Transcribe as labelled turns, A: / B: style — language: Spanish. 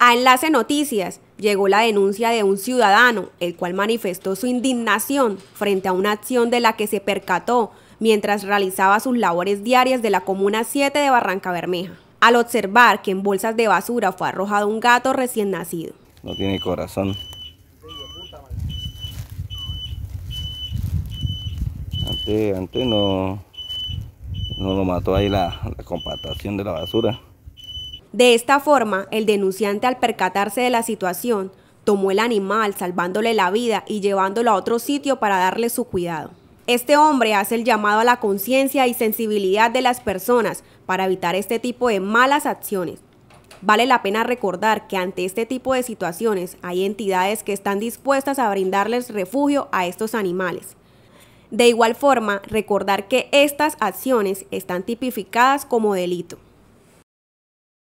A: A Enlace Noticias llegó la denuncia de un ciudadano, el cual manifestó su indignación frente a una acción de la que se percató mientras realizaba sus labores diarias de la Comuna 7 de Barranca Bermeja, al observar que en bolsas de basura fue arrojado un gato recién nacido.
B: No tiene corazón. Antes, no, no lo mató ahí la, la compactación de la basura.
A: De esta forma, el denunciante al percatarse de la situación, tomó el animal salvándole la vida y llevándolo a otro sitio para darle su cuidado. Este hombre hace el llamado a la conciencia y sensibilidad de las personas para evitar este tipo de malas acciones. Vale la pena recordar que ante este tipo de situaciones hay entidades que están dispuestas a brindarles refugio a estos animales. De igual forma, recordar que estas acciones están tipificadas como delito.